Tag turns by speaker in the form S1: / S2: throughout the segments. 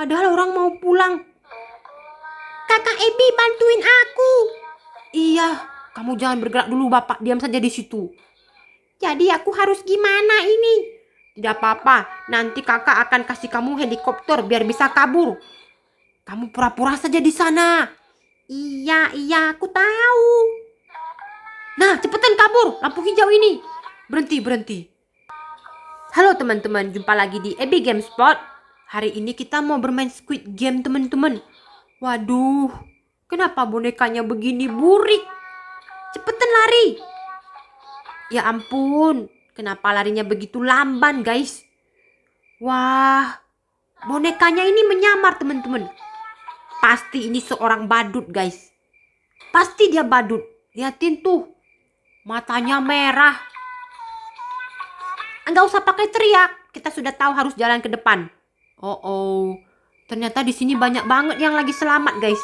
S1: Padahal orang mau pulang. Kakak Ebi bantuin aku. Iya, kamu jangan bergerak dulu bapak. Diam saja di situ. Jadi aku harus gimana ini? Tidak apa-apa, nanti kakak akan kasih kamu helikopter biar bisa kabur. Kamu pura-pura saja di sana. Iya, iya, aku tahu. Nah, cepetan kabur, lampu hijau ini. Berhenti, berhenti. Halo teman-teman, jumpa lagi di Ebi Game Gamespot. Hari ini kita mau bermain Squid Game, teman-teman. Waduh, kenapa bonekanya begini burik? Cepetan lari. Ya ampun, kenapa larinya begitu lamban, guys? Wah, bonekanya ini menyamar, teman-teman. Pasti ini seorang badut, guys. Pasti dia badut. Lihatin tuh, matanya merah. Enggak usah pakai teriak, kita sudah tahu harus jalan ke depan. Oh oh, ternyata di sini banyak banget yang lagi selamat guys.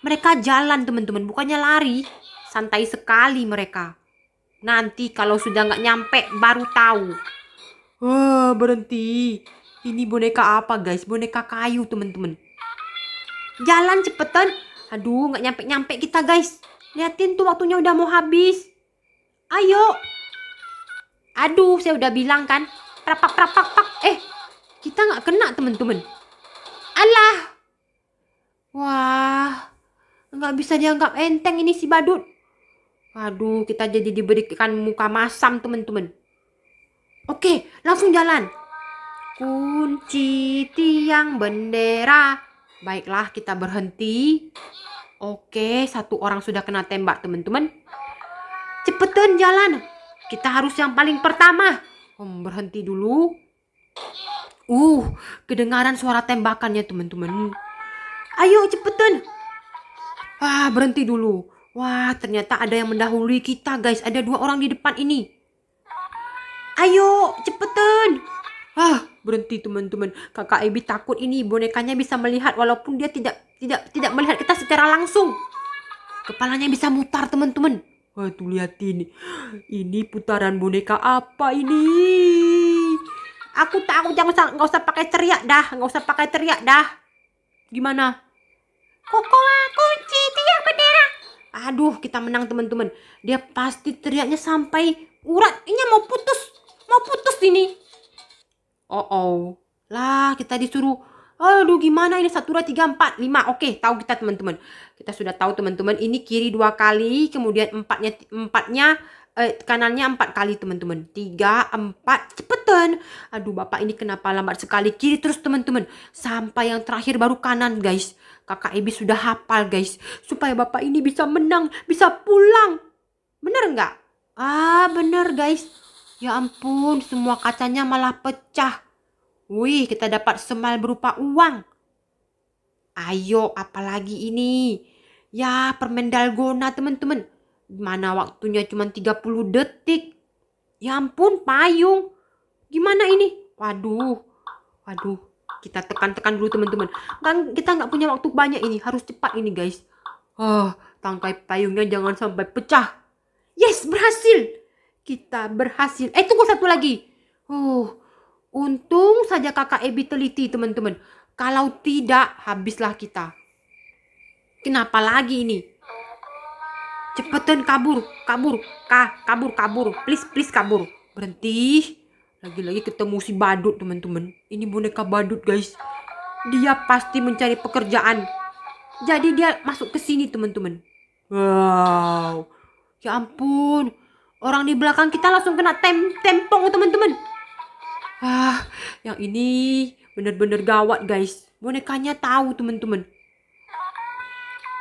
S1: Mereka jalan teman-teman, bukannya lari. Santai sekali mereka. Nanti kalau sudah nggak nyampe baru tahu. Wah eh, berhenti. Ini boneka apa guys? Boneka kayu teman-teman. Jalan cepetan. Aduh nggak nyampe-nyampe kita guys. Liatin tuh waktunya udah mau habis. Ayo. Aduh saya udah bilang kan. Prapak prapak pak. Eh kita nggak kena teman-teman. Allah. Wah. Nggak bisa dianggap enteng ini si badut. Aduh, kita jadi diberikan muka masam teman-teman. Oke, langsung jalan. Kunci tiang bendera. Baiklah, kita berhenti. Oke, satu orang sudah kena tembak, teman-teman. Cepetan jalan. Kita harus yang paling pertama. Om, berhenti dulu. Uh, kedengaran suara tembakannya teman-teman. Ayo cepetan. Ah, berhenti dulu. Wah, ternyata ada yang mendahului kita guys. Ada dua orang di depan ini. Ayo cepetan. Ah, berhenti teman-teman. Kakak Ebi takut ini bonekanya bisa melihat walaupun dia tidak tidak tidak melihat kita secara langsung. Kepalanya bisa mutar teman-teman. Wah, tuh lihat ini. Ini putaran boneka apa ini? Aku tahu jangan usah nggak usah pakai teriak dah, nggak usah pakai teriak dah. Gimana? Kokoa ah, kunci dia ya, bendera. Aduh, kita menang teman-teman. Dia pasti teriaknya sampai urat ini mau putus, mau putus ini. Oh oh, lah kita disuruh. Aduh gimana ini satu dua tiga empat lima Oke tahu kita teman-teman Kita sudah tahu teman-teman Ini kiri dua kali Kemudian empatnya Empatnya eh, kanannya empat kali teman-teman tiga empat cepetan aduh bapak ini kenapa lambat sekali kiri terus teman-teman sampai yang terakhir baru kanan guys kakak ibi sudah hafal guys supaya bapak ini bisa menang bisa pulang bener nggak ah bener guys ya ampun semua kacanya malah pecah wih kita dapat semal berupa uang ayo apalagi ini ya permen dalgona teman-teman Mana waktunya cuma 30 detik. Ya ampun, payung. Gimana ini? Waduh. Waduh. Kita tekan-tekan dulu teman-teman. Kan kita nggak punya waktu banyak ini. Harus cepat ini guys. Oh, tangkai payungnya jangan sampai pecah. Yes, berhasil. Kita berhasil. Eh, tunggu satu lagi. Uh, untung saja kakak Ebi teliti teman-teman. Kalau tidak, habislah kita. Kenapa lagi ini? Cepetan kabur, kabur, ka, kabur, kabur. Please, please kabur. Berhenti. Lagi-lagi ketemu si badut, teman-teman. Ini boneka badut, guys. Dia pasti mencari pekerjaan. Jadi dia masuk ke sini, teman-teman. Wow. Ya ampun. Orang di belakang kita langsung kena tem tempong, teman-teman. Ah, yang ini bener-bener gawat, guys. Bonekanya tahu, teman-teman.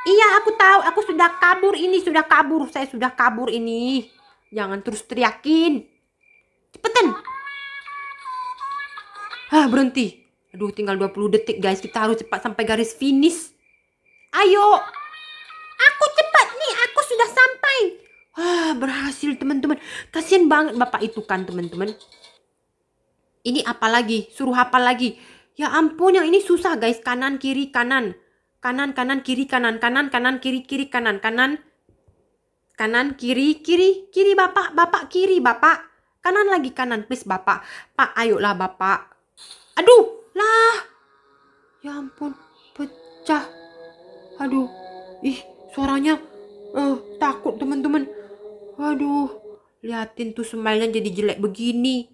S1: Iya, aku tahu. Aku sudah kabur ini, sudah kabur. Saya sudah kabur ini. Jangan terus teriakin. Cepetan. Ah, berhenti. Aduh, tinggal 20 detik, guys. Kita harus cepat sampai garis finish. Ayo. Aku cepat nih, aku sudah sampai. Hah, berhasil, teman-teman. Kasihan banget bapak itu kan, teman-teman. Ini apa lagi? Suruh apa lagi. Ya ampun, yang ini susah, guys. Kanan, kiri, kanan kanan kanan kiri kanan kanan kanan kiri kiri kanan kanan kanan kiri kiri kiri bapak bapak kiri bapak kanan lagi kanan please bapak pak ayolah bapak aduh lah ya ampun pecah aduh ih suaranya uh, takut teman-teman aduh liatin tuh smile jadi jelek begini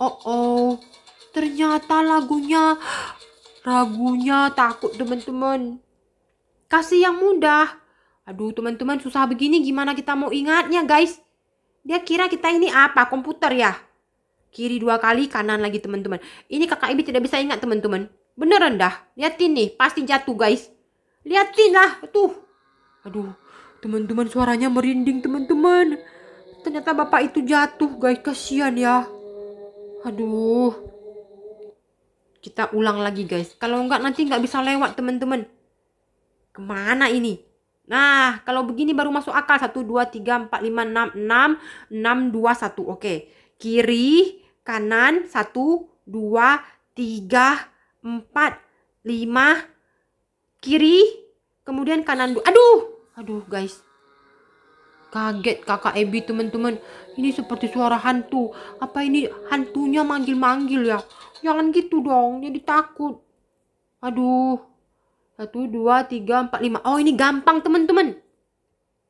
S1: oh oh ternyata lagunya Ragunya takut teman-teman. Kasih yang mudah. Aduh teman-teman susah begini gimana kita mau ingatnya guys. Dia kira kita ini apa komputer ya. Kiri dua kali kanan lagi teman-teman. Ini kakak Ibi tidak bisa ingat teman-teman. Beneran dah. Liatin nih pasti jatuh guys. Liatin lah tuh. Aduh teman-teman suaranya merinding teman-teman. Ternyata bapak itu jatuh guys kasihan ya. Aduh kita ulang lagi guys kalau enggak nanti enggak bisa lewat teman-teman kemana ini nah kalau begini baru masuk akal 1 2 3 4 5 6 6 6 2 1 oke kiri kanan 1 2 3 4 5 kiri kemudian kanan aduh aduh guys Kaget kakak Ebi teman-teman. Ini seperti suara hantu. Apa ini hantunya manggil-manggil ya? Jangan gitu dong, jadi takut. Aduh. Satu, dua, tiga, empat, lima. Oh ini gampang teman-teman.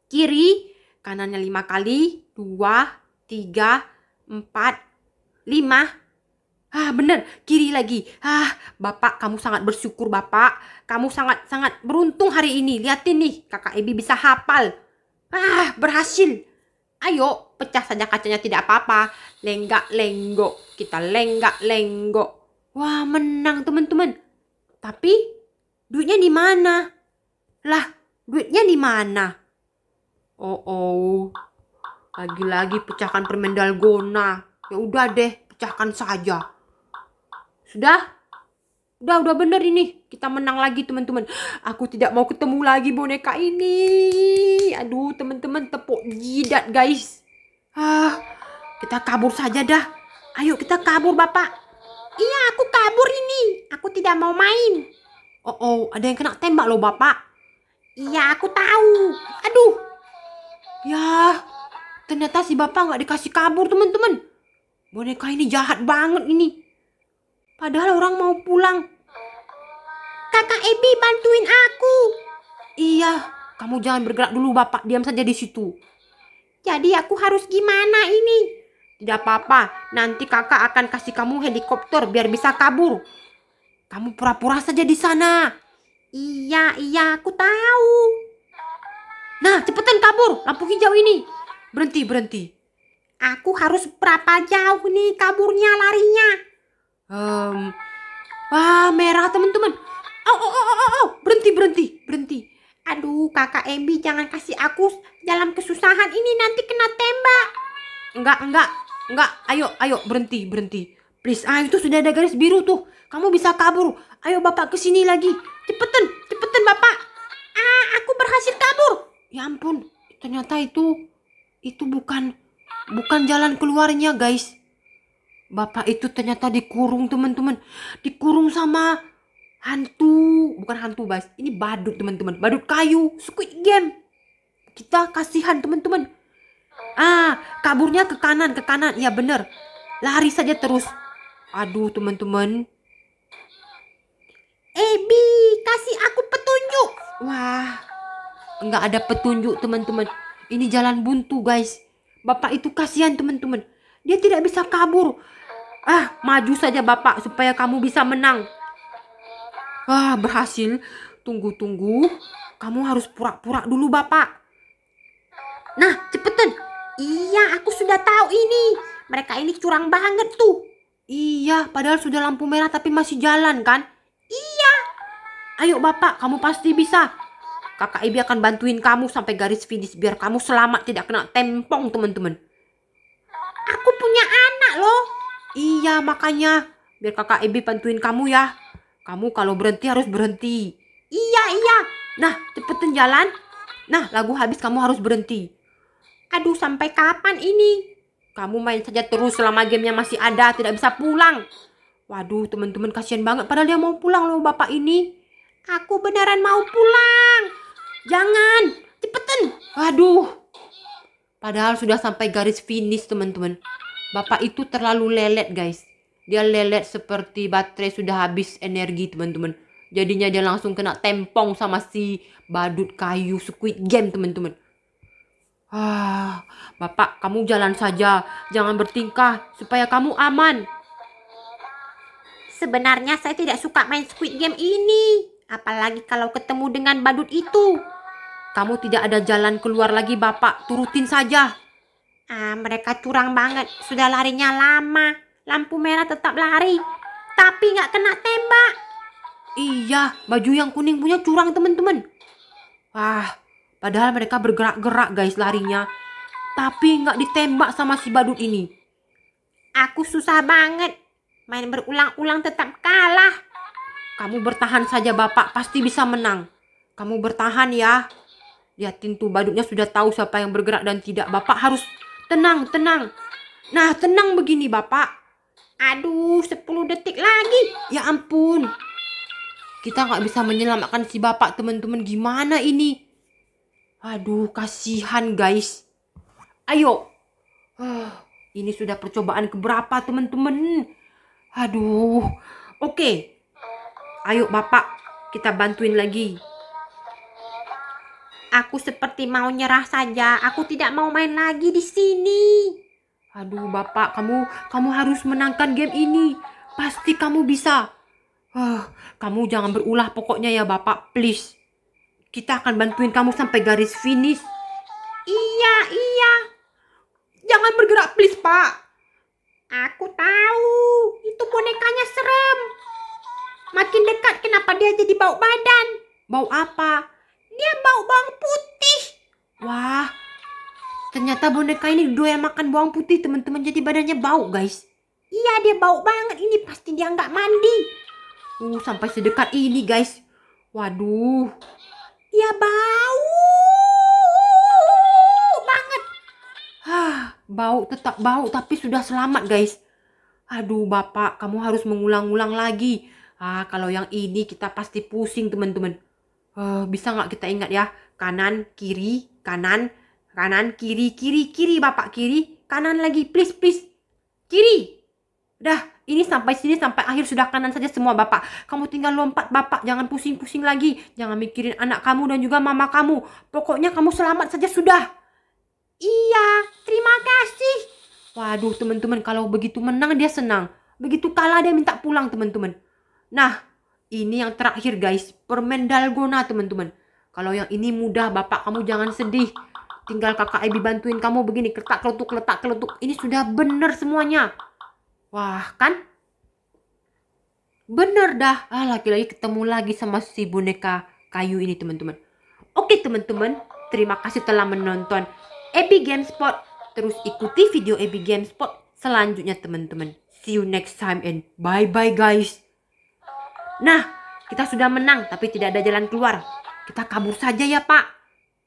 S1: Kiri, kanannya lima kali. Dua, tiga, empat, lima. Ah bener, kiri lagi. Ah bapak kamu sangat bersyukur bapak. Kamu sangat-sangat beruntung hari ini. Liatin nih kakak Ebi bisa hafal. Ah, berhasil. Ayo, pecah saja kacanya tidak apa-apa. Lenggak lenggok Kita lenggak lenggok Wah, menang teman-teman. Tapi duitnya di mana? Lah, duitnya di mana? Oh, oh. Lagi-lagi pecahkan permen dalgona. Ya udah deh, pecahkan saja. Sudah? Udah, udah bener ini. Kita menang lagi teman-teman. Aku tidak mau ketemu lagi boneka ini. Aduh, teman-teman tepuk jidat guys. Ah, kita kabur saja dah. Ayo kita kabur bapak. Iya, aku kabur ini. Aku tidak mau main. Oh, oh ada yang kena tembak loh bapak. Iya, aku tahu. Aduh. Ya, ternyata si bapak nggak dikasih kabur teman-teman. Boneka ini jahat banget ini. Padahal orang mau pulang. Kakak Ebi bantuin aku. Iya, kamu jangan bergerak dulu bapak. Diam saja di situ. Jadi aku harus gimana ini? Tidak apa-apa, nanti kakak akan kasih kamu helikopter biar bisa kabur. Kamu pura-pura saja di sana. Iya, iya, aku tahu. Nah, cepetan kabur, lampu hijau ini. Berhenti, berhenti. Aku harus berapa jauh nih kaburnya larinya? Um, wah merah teman-teman. Oh oh oh oh oh berhenti berhenti berhenti. Aduh kakak Ebi jangan kasih aku dalam kesusahan ini nanti kena tembak. Enggak enggak enggak. Ayo ayo berhenti berhenti. Please, ah itu sudah ada garis biru tuh. Kamu bisa kabur. Ayo bapak ke sini lagi. Cepetan, cepetan bapak. Ah, aku berhasil kabur. Ya ampun, ternyata itu itu bukan bukan jalan keluarnya guys bapak itu ternyata dikurung teman-teman dikurung sama hantu bukan hantu bas ini badut teman-teman badut kayu squid game kita kasihan teman-teman ah kaburnya ke kanan ke kanan ya bener lari saja terus aduh teman-teman Ebi kasih aku petunjuk wah nggak ada petunjuk teman-teman ini jalan buntu guys bapak itu kasihan teman-teman dia tidak bisa kabur Ah, maju saja Bapak supaya kamu bisa menang. Wah, berhasil. Tunggu-tunggu. Kamu harus pura-pura dulu Bapak. Nah, cepetan. Iya, aku sudah tahu ini. Mereka ini curang banget tuh. Iya, padahal sudah lampu merah tapi masih jalan kan? Iya. Ayo Bapak, kamu pasti bisa. Kakak Ibi akan bantuin kamu sampai garis finish biar kamu selamat tidak kena tempong teman-teman. Iya, makanya. Biar kakak Ebi bantuin kamu ya. Kamu kalau berhenti harus berhenti. Iya, iya. Nah, cepetin jalan. Nah, lagu habis kamu harus berhenti. Aduh, sampai kapan ini? Kamu main saja terus selama gamenya masih ada, tidak bisa pulang. Waduh, teman-teman kasihan banget. Padahal dia mau pulang loh bapak ini. Aku beneran mau pulang. Jangan, cepetan. Waduh. Padahal sudah sampai garis finish teman-teman. Bapak itu terlalu lelet guys. Dia lelet seperti baterai sudah habis energi teman-teman. Jadinya dia langsung kena tempong sama si badut kayu squid game teman-teman. Ah, Bapak, kamu jalan saja. Jangan bertingkah supaya kamu aman. Sebenarnya saya tidak suka main squid game ini. Apalagi kalau ketemu dengan badut itu. Kamu tidak ada jalan keluar lagi, Bapak. Turutin saja. Ah, mereka curang banget. Sudah larinya lama. Lampu merah tetap lari. Tapi nggak kena tembak. Iya, baju yang kuning punya curang teman-teman. Wah, padahal mereka bergerak-gerak guys larinya. Tapi nggak ditembak sama si badut ini. Aku susah banget. Main berulang-ulang tetap kalah. Kamu bertahan saja bapak, pasti bisa menang. Kamu bertahan ya. Lihatin tuh badutnya sudah tahu siapa yang bergerak dan tidak. Bapak harus Tenang, tenang. Nah, tenang begini, Bapak. Aduh, 10 detik lagi. Ya ampun. Kita nggak bisa menyelamatkan si Bapak, teman-teman. Gimana ini? Aduh, kasihan, guys. Ayo. Uh, ini sudah percobaan keberapa, teman-teman? Aduh. Oke. Okay. Ayo, Bapak. Kita bantuin lagi. Aku seperti mau nyerah saja. Aku tidak mau main lagi di sini. Aduh, Bapak, kamu kamu harus menangkan game ini. Pasti kamu bisa. Huh, ah, kamu jangan berulah pokoknya ya, Bapak, please. Kita akan bantuin kamu sampai garis finish. Iya, iya. Jangan bergerak, please, Pak. Aku tahu, itu bonekanya serem. Makin dekat kenapa dia jadi bau badan? Bau apa? Dia bau bawang putih. Wah, ternyata boneka ini doyan makan bawang putih teman-teman jadi badannya bau guys. Iya dia bau banget ini pasti dia nggak mandi. Uh sampai sedekat ini guys. Waduh. Dia bau banget. Hah, bau tetap bau tapi sudah selamat guys. Aduh bapak kamu harus mengulang-ulang lagi. Ah kalau yang ini kita pasti pusing teman-teman uh, bisa nggak kita ingat ya kanan kiri kanan kanan kiri kiri kiri bapak kiri kanan lagi please please kiri Dah, ini sampai sini sampai akhir sudah kanan saja semua bapak. Kamu tinggal lompat bapak, jangan pusing-pusing lagi. Jangan mikirin anak kamu dan juga mama kamu. Pokoknya kamu selamat saja sudah. Iya, terima kasih. Waduh teman-teman, kalau begitu menang dia senang. Begitu kalah dia minta pulang teman-teman. Nah, ini yang terakhir guys, permen dalgona teman-teman. Kalau yang ini mudah, bapak kamu jangan sedih. Tinggal kakak Ebi bantuin kamu begini, kertak keletuk, letak keletuk. Ini sudah bener semuanya. Wah, kan? Bener dah. Ah, lagi-lagi ketemu lagi sama si boneka kayu ini teman-teman. Oke teman-teman, terima kasih telah menonton Ebi Gamespot. Terus ikuti video Ebi Gamespot selanjutnya teman-teman. See you next time and bye-bye guys. Nah, kita sudah menang tapi tidak ada jalan keluar. Kita kabur saja ya, Pak.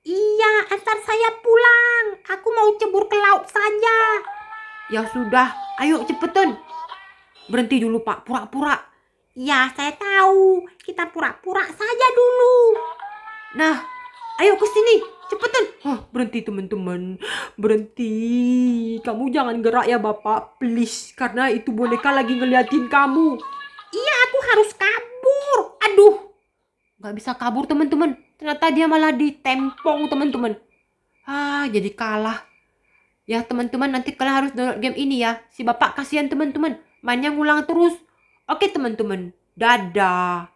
S1: Iya, antar saya pulang. Aku mau cebur ke laut saja. Ya sudah, ayo cepetan. Berhenti dulu, Pak. Pura-pura. Ya, saya tahu. Kita pura-pura saja dulu. Nah, ayo ke sini. Cepetan. Oh, berhenti teman-teman. Berhenti. Kamu jangan gerak ya, Bapak. Please, karena itu boneka lagi ngeliatin kamu harus kabur aduh nggak bisa kabur teman-teman ternyata dia malah ditempong teman-teman ah jadi kalah ya teman-teman nanti kalian harus download game ini ya si bapak kasihan teman-teman mainnya ngulang terus oke teman-teman dadah